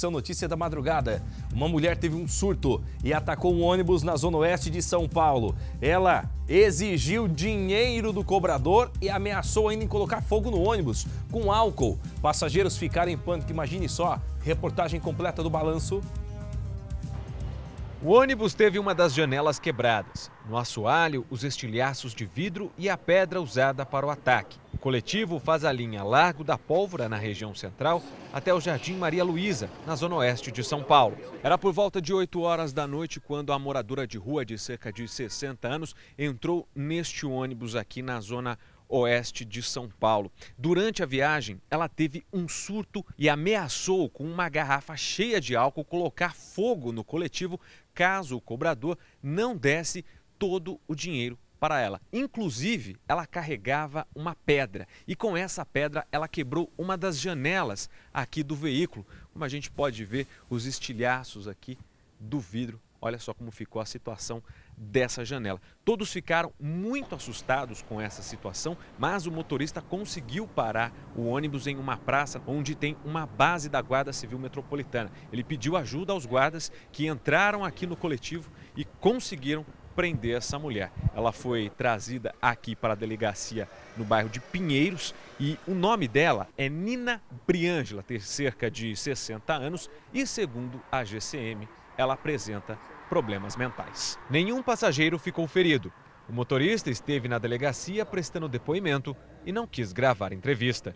São notícia da madrugada. Uma mulher teve um surto e atacou um ônibus na zona oeste de São Paulo. Ela exigiu dinheiro do cobrador e ameaçou ainda em colocar fogo no ônibus com álcool. Passageiros ficaram em pânico, imagine só. Reportagem completa do balanço o ônibus teve uma das janelas quebradas. No assoalho, os estilhaços de vidro e a pedra usada para o ataque. O coletivo faz a linha Largo da Pólvora, na região central, até o Jardim Maria Luísa, na zona oeste de São Paulo. Era por volta de 8 horas da noite quando a moradora de rua de cerca de 60 anos entrou neste ônibus aqui na zona oeste oeste de São Paulo. Durante a viagem, ela teve um surto e ameaçou com uma garrafa cheia de álcool colocar fogo no coletivo caso o cobrador não desse todo o dinheiro para ela. Inclusive, ela carregava uma pedra e com essa pedra ela quebrou uma das janelas aqui do veículo. Como a gente pode ver, os estilhaços aqui do vidro Olha só como ficou a situação dessa janela. Todos ficaram muito assustados com essa situação, mas o motorista conseguiu parar o ônibus em uma praça onde tem uma base da Guarda Civil Metropolitana. Ele pediu ajuda aos guardas que entraram aqui no coletivo e conseguiram prender essa mulher. Ela foi trazida aqui para a delegacia no bairro de Pinheiros e o nome dela é Nina Briângela, tem cerca de 60 anos e, segundo a GCM, ela apresenta problemas mentais. Nenhum passageiro ficou ferido. O motorista esteve na delegacia prestando depoimento e não quis gravar entrevista.